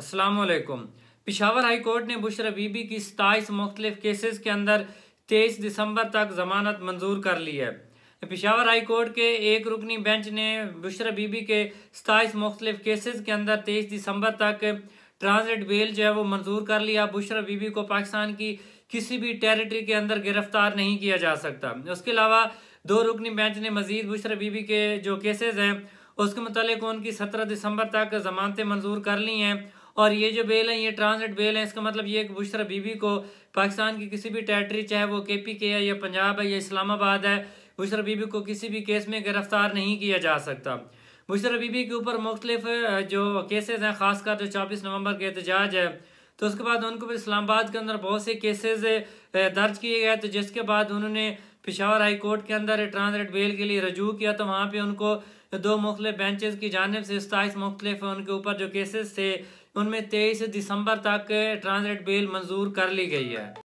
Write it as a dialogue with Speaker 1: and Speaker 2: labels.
Speaker 1: असलकुम Peshawar high court ने बुशरा बीबी की सताईस मुख्तलिफ केसेस के अंदर तेईस दिसंबर तक जमानत मंजूर कर ली है पिशावर हाई कोर्ट के एक रुकनी बेंच ने बुशरा बीबी के सताईस मुख्तलिफ केसेस के अंदर तेईस दिसंबर तक ट्रांजिट बेल जो है वो मंजूर कर लिया बुशरा बीबी को पाकिस्तान की किसी भी टेरिटरी के अंदर गिरफ्तार नहीं किया जा सकता उसके अलावा दो रुकनी बेंच ने मजीद बुशरा बीबी के जो केसेज हैं उसके मतलब उनकी सत्रह दिसंबर तक जमानतें मंजूर कर ली हैं और ये जो बेल है ये ट्रांसिट बेल है इसका मतलब ये कि बुशरा बीबी को पाकिस्तान की किसी भी टेरिटरी चाहे वो के पी के है या पंजाब है या इस्लामाबाद है बुशरा बीबी को किसी भी केस में गिरफ्तार नहीं किया जा सकता बुशरा बीबी के ऊपर मुख्तलिफ जो केसेज हैं ख़ासकर जो चौबीस नवंबर के एहतजाज है तो उसके बाद उनको इस्लामाबाद के अंदर बहुत से केसेज दर्ज किए गए तो जिसके बाद उन्होंने पिशावर हाई कोर्ट के अंदर ट्रांसलेट बेल के लिए रजू किया तो वहाँ पर उनको दो मुख्तलिफ बेंचेस की जानब से सताईस मुख्तलिफ उनके ऊपर जो केसेस थे उनमें तेईस दिसंबर तक ट्रांजिट बिल मंजूर कर ली गई है